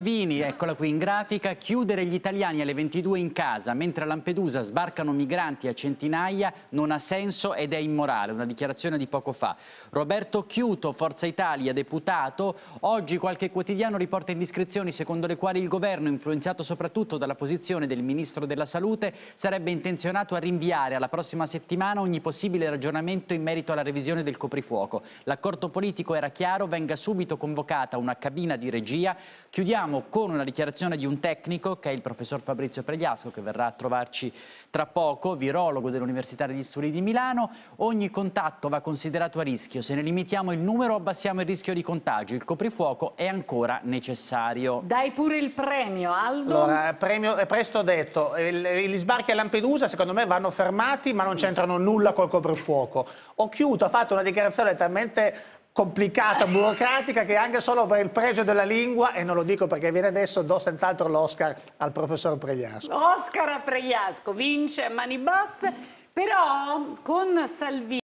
Vini, eccola qui in grafica, chiudere gli italiani alle 22 in casa, mentre a Lampedusa sbarcano migranti a centinaia, non ha senso ed è immorale, una dichiarazione di poco fa. Roberto Chiuto, Forza Italia, deputato, oggi qualche quotidiano riporta indiscrezioni secondo le quali il governo, influenzato soprattutto dalla posizione del Ministro della Salute, sarebbe intenzionato a rinviare alla prossima settimana ogni possibile ragionamento in merito alla revisione del coprifuoco. L'accordo politico era chiaro, venga subito convocata una cabina di regia, chiudiamo partiamo con una dichiarazione di un tecnico che è il professor Fabrizio Pregliasco che verrà a trovarci tra poco, virologo dell'Università degli Studi di Milano. Ogni contatto va considerato a rischio, se ne limitiamo il numero abbassiamo il rischio di contagio, il coprifuoco è ancora necessario. Dai pure il premio Aldo. Allora, eh, premio è eh, presto detto, eh, gli sbarchi a Lampedusa secondo me vanno fermati ma non c'entrano nulla col coprifuoco. Ho chiuso, ha fatto una dichiarazione talmente complicata, burocratica, che anche solo per il pregio della lingua, e non lo dico perché viene adesso, do senz'altro l'Oscar al professor Pregliasco. Oscar a Pregliasco, vince a mani basse, però con Salvini...